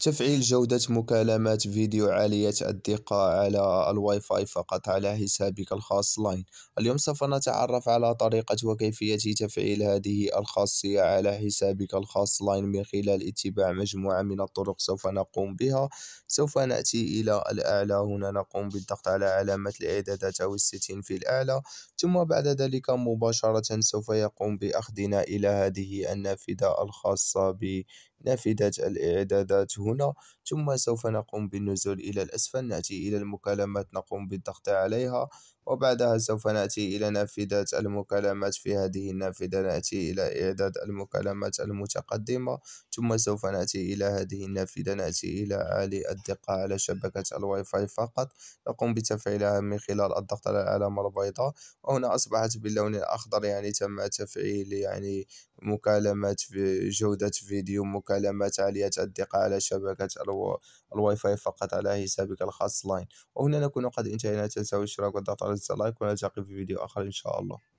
تفعيل جودة مكالمات فيديو عالية الدقة على الواي فاي فقط على حسابك الخاص لاين اليوم سوف نتعرف على طريقة وكيفية تفعيل هذه الخاصية على حسابك الخاص لاين من خلال اتباع مجموعة من الطرق سوف نقوم بها سوف نأتي إلى الأعلى هنا نقوم بالضغط على علامة الإعدادات أو الستين في الأعلى ثم بعد ذلك مباشرة سوف يقوم بأخذنا إلى هذه النافذة الخاصة ب نافذة الإعدادات هنا ثم سوف نقوم بالنزول إلى الأسفل نأتي إلى المكالمات نقوم بالضغط عليها وبعدها سوف نأتي إلى نافذة المكالمات في هذه النافذة نأتي إلى إعداد المكالمات المتقدمة ثم سوف نأتي إلى هذه النافذة نأتي إلى عالي الدقة على شبكة الواي فاي فقط نقوم بتفعيلها من خلال الضغط على العلامة البيضاء وهنا أصبحت باللون الأخضر يعني تم تفعيل يعني مكالمات في جودة فيديو مكالمات عالية الدقة على شبكة الواي فاي فقط على حسابك الخاص لاين وهنا نكون قد انتهينا تنسوا الاشتراك والضغط على وأنسى لايك ونلتقي في فيديو آخر إن شاء الله